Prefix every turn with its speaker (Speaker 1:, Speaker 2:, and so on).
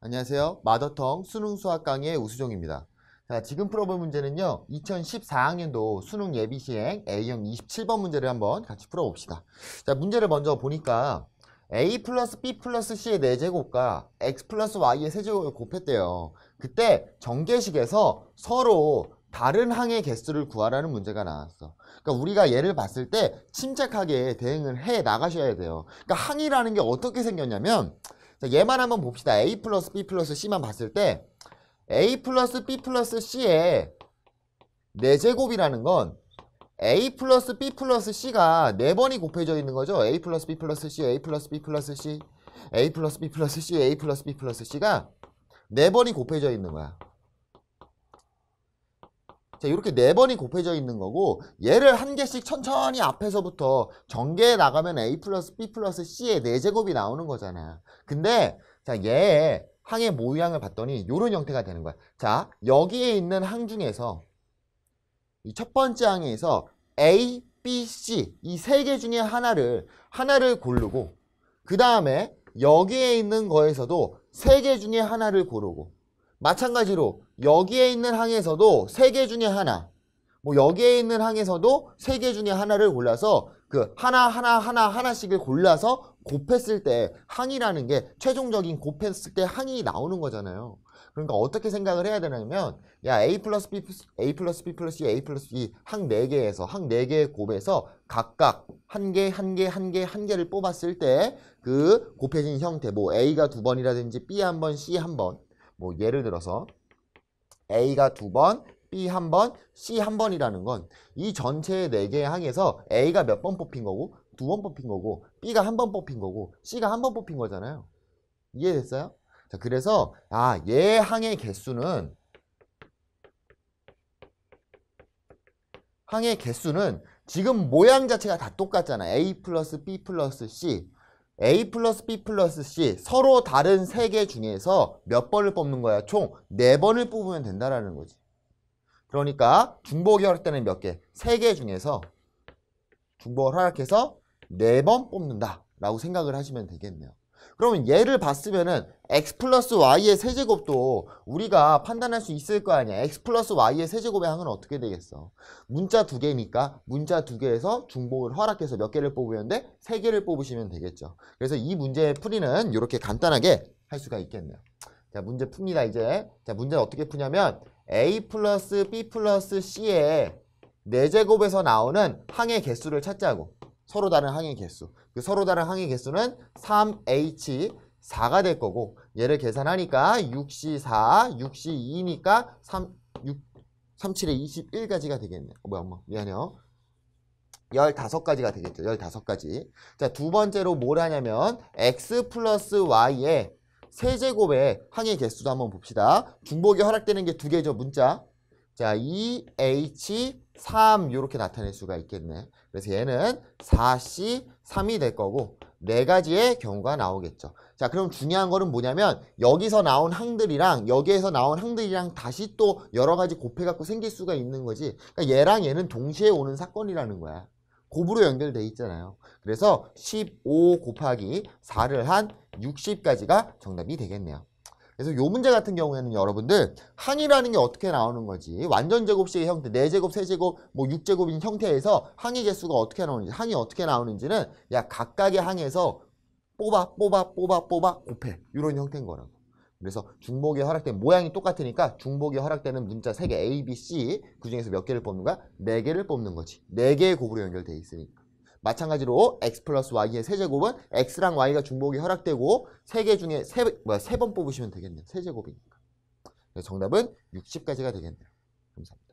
Speaker 1: 안녕하세요. 마더텅 수능 수학 강의 우수종입니다. 자, 지금 풀어볼 문제는요. 2014학년도 수능 예비 시행 A형 27번 문제를 한번 같이 풀어봅시다. 자, 문제를 먼저 보니까 A 플러스 B 플러스 C의 4제곱과 X 플러스 Y의 세제곱을 곱했대요. 그때 정계식에서 서로 다른 항의 개수를 구하라는 문제가 나왔어. 그러니까 우리가 예를 봤을 때 침착하게 대응을 해 나가셔야 돼요. 그러니까 항이라는 게 어떻게 생겼냐면 자, 얘만 한번 봅시다. A 플러스 B 플러스 C만 봤을 때 A 플러스 B 플러스 C의 4제곱이라는 건 A 플러스 B 플러스 C가 4번이 곱해져 있는 거죠. A 플러스 B 플러스 C, A 플러스 B 플러스 C, A 플러스 B 플러스 C, A 플러스 B 플러스 C가 4번이 곱해져 있는 거야. 자, 이렇게 네 번이 곱해져 있는 거고 얘를 한 개씩 천천히 앞에서부터 전개해 나가면 A 플러스 B 플러스 C의 네 제곱이 나오는 거잖아요. 근데 자, 얘의 항의 모양을 봤더니 이런 형태가 되는 거야. 자, 여기에 있는 항 중에서 이 첫 번째 항에서 A, B, C 이 세 개 중에 하나를 하나를 고르고 그 다음에 여기에 있는 거에서도 세 개 중에 하나를 고르고 마찬가지로 여기에 있는 항에서도 세 개 중에 하나 뭐 여기에 있는 항에서도 세 개 중에 하나를 골라서 그 하나 하나 하나 하나씩을 골라서 곱했을 때 항이라는 게 최종적인 곱했을 때 항이 나오는 거잖아요. 그러니까 어떻게 생각을 해야 되냐면 야 a 플러스 b 플러스 a 플러스 b 플러스 c e, a 플러스 b e 항 4개에서 항 4개의 곱에서 각각 한 개 한 개 한 개 한 개를 뽑았을 때 그 곱해진 형태 뭐 a가 두 번이라든지 b 한 번, c 한번 뭐 예를 들어서 A가 두 번, B 한 번, C 한 번이라는 건 이 전체 네 개의 항에서 A가 몇 번 뽑힌 거고 두 번 뽑힌 거고 B가 한 번 뽑힌 거고 C가 한 번 뽑힌 거잖아요. 이해됐어요? 자, 그래서 아, 얘 항의 개수는 항의 개수는 지금 모양 자체가 다 똑같잖아. A 플러스 B 플러스 C. A 플러스 B 플러스 C 서로 다른 세 개 중에서 몇 번을 뽑는 거야? 총 네번을 뽑으면 된다라는 거지. 그러니까 중복이 할 때는 몇 개? 세 개 중에서 중복을 허락해서 네 번 뽑는다라고 생각을 하시면 되겠네요. 그러면 얘를 봤으면은 x 플러스 y의 세제곱도 우리가 판단할 수 있을 거 아니야. x 플러스 y의 세제곱의 항은 어떻게 되겠어? 문자 두 개니까 문자 두 개에서 중복을 허락해서 몇 개를 뽑으는데 세 개를 뽑으시면 되겠죠. 그래서 이 문제의 풀이는 이렇게 간단하게 할 수가 있겠네요. 자, 문제 풉니다, 이제. 자, 문제는 어떻게 푸냐면 a 플러스 b 플러스 c의 네제곱에서 나오는 항의 개수를 찾자고 서로 다른 항의 개수. 그 서로 다른 항의 개수는 3H4가 될 거고 얘를 계산하니까 6C4, 6C2니까 3, 6, 37에 21가지가 되겠네. 어, 뭐야, 엄마. 미안해요. 15가지가 어. 되겠죠. 15가지. 자, 두 번째로 뭘 하냐면 x 플러스 y의 세제곱의 항의 개수도 한번 봅시다. 중복이 허락되는 게 두 개죠, 문자. 자, 2H3 이렇게 나타낼 수가 있겠네. 그래서 얘는 4C3이 될 거고 네 가지의 경우가 나오겠죠. 자, 그럼 중요한 거는 뭐냐면 여기서 나온 항들이랑 여기에서 나온 항들이랑 다시 또 여러 가지 곱해갖고 생길 수가 있는 거지. 그러니까 얘랑 얘는 동시에 오는 사건이라는 거야. 곱으로 연결돼 있잖아요. 그래서 15 곱하기 4를 한 60까지가 정답이 되겠네요. 그래서 요 문제 같은 경우에는 여러분들 항이라는 게 어떻게 나오는 거지 완전 제곱식의 형태 4제곱, 세제곱뭐 육제곱인 형태에서 항의 개수가 어떻게 나오는지 항이 어떻게 나오는지는 야 각각의 항에서 뽑아 뽑아 뽑아 뽑아 곱해 이런 형태인 거라고 그래서 중복이 허락된 모양이 똑같으니까 중복이 허락되는 문자 3개 A, B, C 그 중에서 몇 개를 뽑는가? 4개를 뽑는 거지 4개의 곱으로 연결돼 있으니까 마찬가지로 x 플러스 y의 세제곱은 x랑 y가 중복이 허락되고 세 개 중에 세, 번 뽑으시면 되겠네요. 세제곱이니까. 정답은 6 0가지가 되겠네요. 감사합니다.